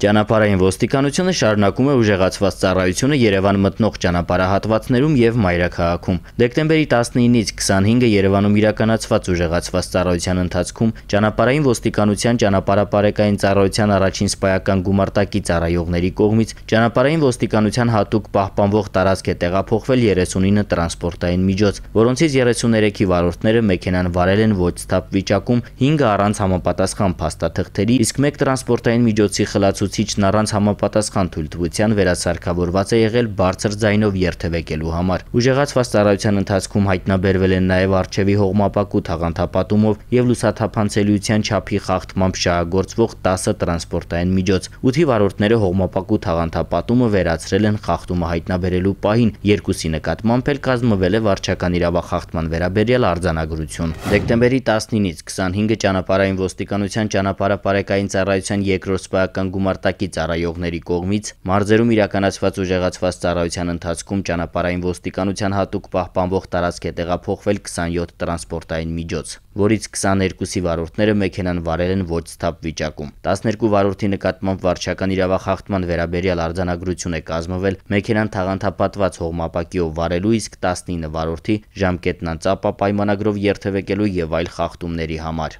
Ճանապարհային ոստիկանությունը շարունակում է ուժեղացված ծառայությունը Երևան մտնող ճանապարհահատվածներում եւ մայրաքաղաքում։ Դեկտեմբերի 19-ից 25-ը Երևանում իրականացված ուժեղացված ծառայության ընթացքում ճանապարհային ոստիկանության ճանապարհապարեկային ծառայության առաջին սպայական գումարտակի ծառայողների կողմից ճանապարհային ոստիկանության հատուկ պահպանվող տարածք է տեղափոխվել 39 տրանսպորտային միջոց, որոնցից 33-ի վարորդները մեքենան վարել են ոչ ստապ վիճակում, 5-ը առանց համապատասխան փաստաթղթերի, իսկ 1 տրանսպորտային միջոցի խլացու ներկայացուցիչն առանց համապատասխան թույլտվության վերասարքավորված է եղել բարձր ձայնով երթևեկելու համար։ Ուժեղացված ծառայության ընթացքում հայտնաբերվել են նաև արջևի հողմապակու թաղանթապատումով եւ լուսաթափանցելիության չափի խախտմամբ շահագործվող 10 տրանսպորտային միջոց։ 8-ի վարորդները հողմապակու թաղանթապատումը վերացրել են խախտումը հայտնաբերելու պահին, երկուսի նկատմամբ էլ կազմվել է վարչական իրավախախտման վերաբերյալ արձանագրություն։ Դեկտեմբերի 19-ից 25-ը ճանապարհային ոստիկանության ճանապարհապարեկային ծառայության երկրորդ սպայական գումար արտակի ծառայողների կողմից մարզերում իրականացված ուժեղացված ծառայության ընթացքում ճանապարհային ոստիկանության հատուկ պահպանվող տարածք է տեղափոխվել 27 տրանսպորտային միջոց, որից 22-ի վարորդները մեքենան վարել են ոչ սթափ վիճակում։ 12 վարորդի նկատմամբ վարչական իրավախախտման վերաբերյալ արձանագրություն է կազմվել մեքենան թաղանթապատված հողմապակիով վարելու, իսկ 19 վարորդի ժամկետն անծապա պայմանագրով երթևեկելու եւ այլ խախտումների համար։